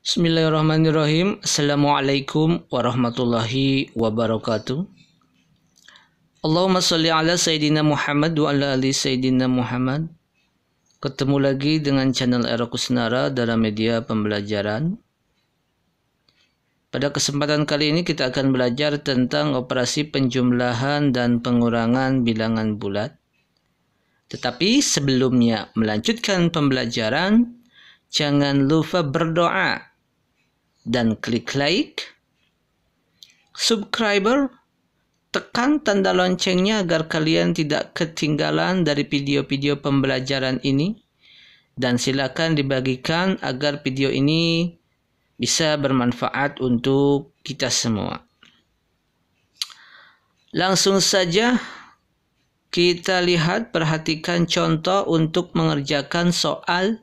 Bismillahirrahmanirrahim. Assalamualaikum warahmatullahi wabarakatuh. Allahumma salli ala Sayyidina Muhammad wa ala ali Sayyidina Muhammad. Ketemu lagi dengan channel Era Kusnara dalam media pembelajaran. Pada kesempatan kali ini kita akan belajar tentang operasi penjumlahan dan pengurangan bilangan bulat. Tetapi sebelumnya melanjutkan pembelajaran, jangan lupa berdoa dan klik like. Subscriber, tekan tanda loncengnya agar kalian tidak ketinggalan dari video-video pembelajaran ini. Dan silakan dibagikan agar video ini bisa bermanfaat untuk kita semua. Langsung saja kita lihat perhatikan contoh untuk mengerjakan soal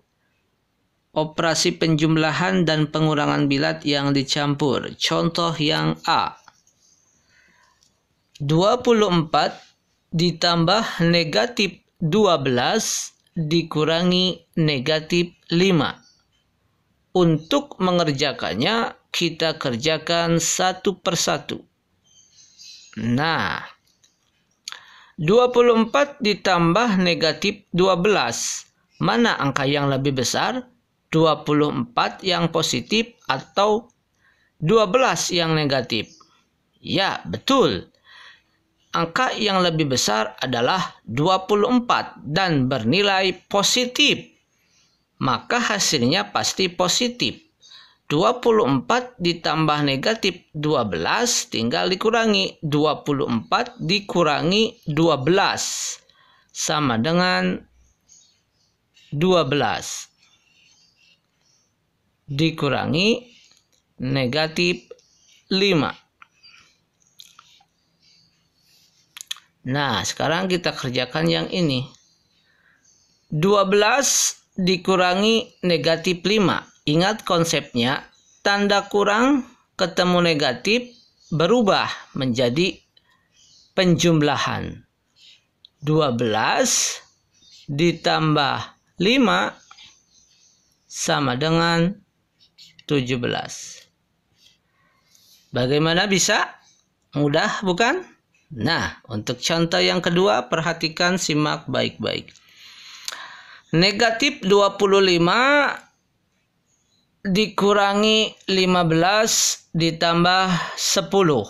operasi penjumlahan dan pengurangan bilat yang dicampur. Contoh yang A. 24 ditambah negatif 12 dikurangi negatif 5. Untuk mengerjakannya, kita kerjakan satu persatu. Nah, 24 ditambah negatif 12. Mana angka yang lebih besar? 24 yang positif atau 12 yang negatif? Ya, betul. Angka yang lebih besar adalah 24 dan bernilai positif. Maka hasilnya pasti positif. 24 ditambah negatif 12 tinggal dikurangi 24 dikurangi 12 sama dengan 12 dikurangi negatif 5. Nah, sekarang kita kerjakan yang ini. 12 dikurangi negatif 5. Ingat konsepnya, tanda kurang ketemu negatif berubah menjadi penjumlahan. 12 ditambah 5 sama dengan 17. Bagaimana bisa? Mudah bukan? Nah, untuk contoh yang kedua perhatikan simak baik-baik. Negatif 25 dikurangi 15 ditambah 10.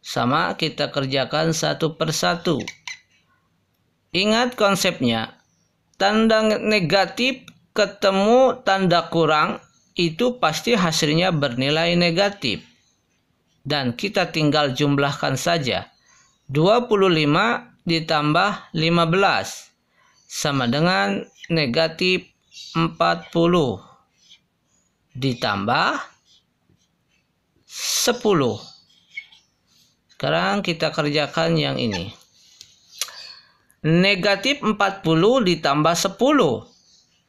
Sama kita kerjakan satu persatu. Ingat konsepnya. Tanda negatif ketemu tanda kurang itu pasti hasilnya bernilai negatif. Dan kita tinggal jumlahkan saja. 25 ditambah 15 sama dengan negatif 40 ditambah 10. Sekarang kita kerjakan yang ini. Negatif 40 ditambah 10.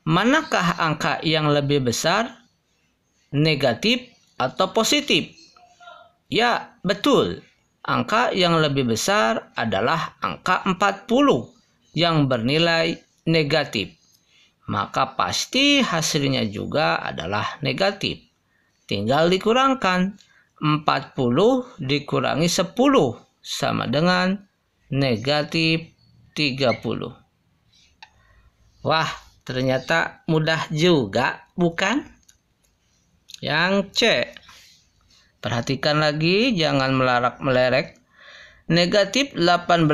Manakah angka yang lebih besar? negatif atau positif? Ya, betul. Angka yang lebih besar adalah angka 40 yang bernilai negatif. Maka pasti hasilnya juga adalah negatif. Tinggal dikurangkan. 40 dikurangi 10 sama dengan negatif 30. Wah, ternyata mudah juga, bukan? Yang C. Perhatikan lagi, jangan melarak melerek. Negatif 18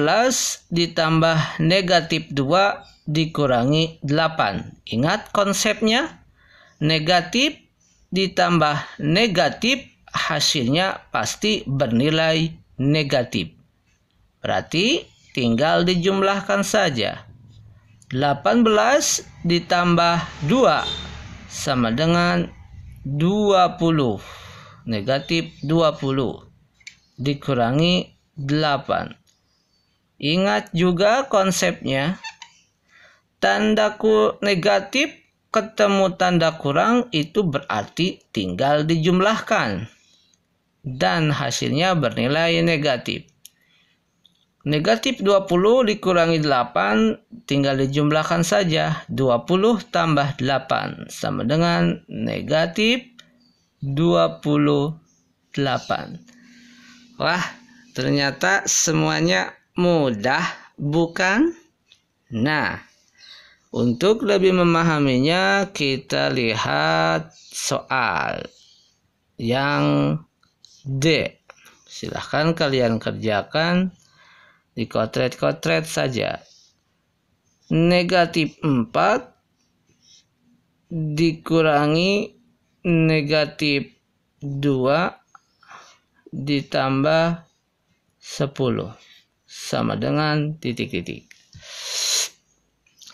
ditambah negatif 2 dikurangi 8. Ingat konsepnya? Negatif ditambah negatif hasilnya pasti bernilai negatif. Berarti tinggal dijumlahkan saja. 18 ditambah 2 sama dengan 20 negatif 20 dikurangi 8 ingat juga konsepnya tanda ku negatif ketemu tanda kurang itu berarti tinggal dijumlahkan dan hasilnya bernilai negatif Negatif 20 dikurangi 8 tinggal dijumlahkan saja 20 tambah 8 sama dengan negatif 28. Wah, ternyata semuanya mudah bukan? Nah, untuk lebih memahaminya kita lihat soal yang D. Silahkan kalian kerjakan Dikotret-kotret saja. Negatif 4 dikurangi negatif 2 ditambah 10 sama dengan titik-titik.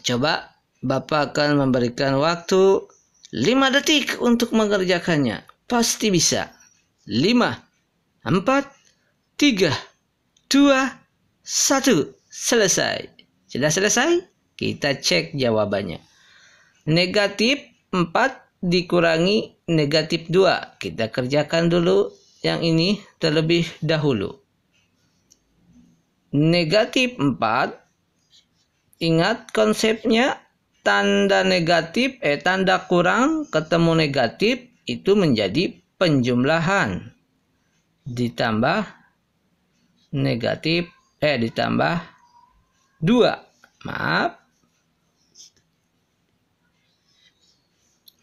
Coba Bapak akan memberikan waktu 5 detik untuk mengerjakannya. Pasti bisa. 5 4 3 2 1 satu, selesai. Sudah selesai? Kita cek jawabannya. Negatif 4 dikurangi negatif 2. Kita kerjakan dulu yang ini terlebih dahulu. Negatif 4. Ingat konsepnya tanda negatif, eh tanda kurang ketemu negatif itu menjadi penjumlahan. Ditambah negatif eh ditambah 2 maaf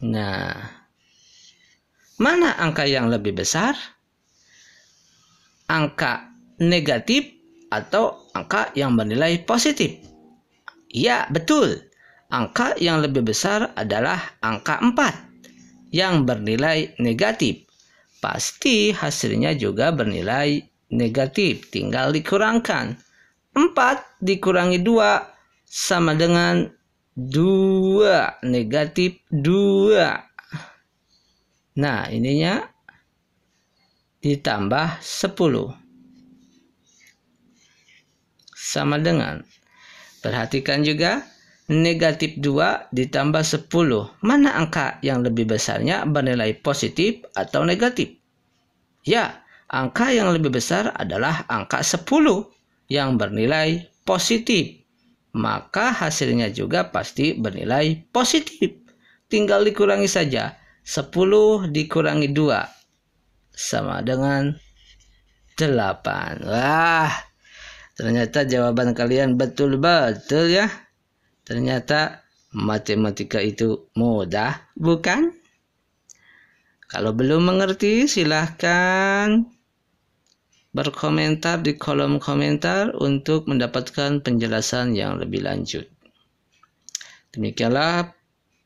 nah mana angka yang lebih besar angka negatif atau angka yang bernilai positif ya betul angka yang lebih besar adalah angka 4 yang bernilai negatif pasti hasilnya juga bernilai negatif, tinggal dikurangkan. 4 dikurangi 2 sama dengan 2, negatif 2. Nah, ininya ditambah 10. Sama dengan. Perhatikan juga negatif 2 ditambah 10. Mana angka yang lebih besarnya bernilai positif atau negatif? Ya, Angka yang lebih besar adalah angka 10 yang bernilai positif. Maka hasilnya juga pasti bernilai positif. Tinggal dikurangi saja. 10 dikurangi 2 sama dengan 8. Wah, ternyata jawaban kalian betul-betul ya. Ternyata matematika itu mudah, bukan? Kalau belum mengerti, silahkan berkomentar di kolom komentar untuk mendapatkan penjelasan yang lebih lanjut. Demikianlah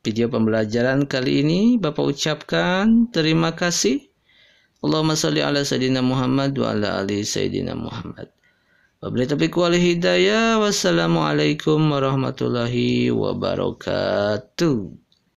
video pembelajaran kali ini. Bapak ucapkan terima kasih. Allahumma salli ala Sayyidina Muhammad wa ala ali Sayyidina Muhammad. Wabillahi taufiq wal hidayah. Wassalamualaikum warahmatullahi wabarakatuh.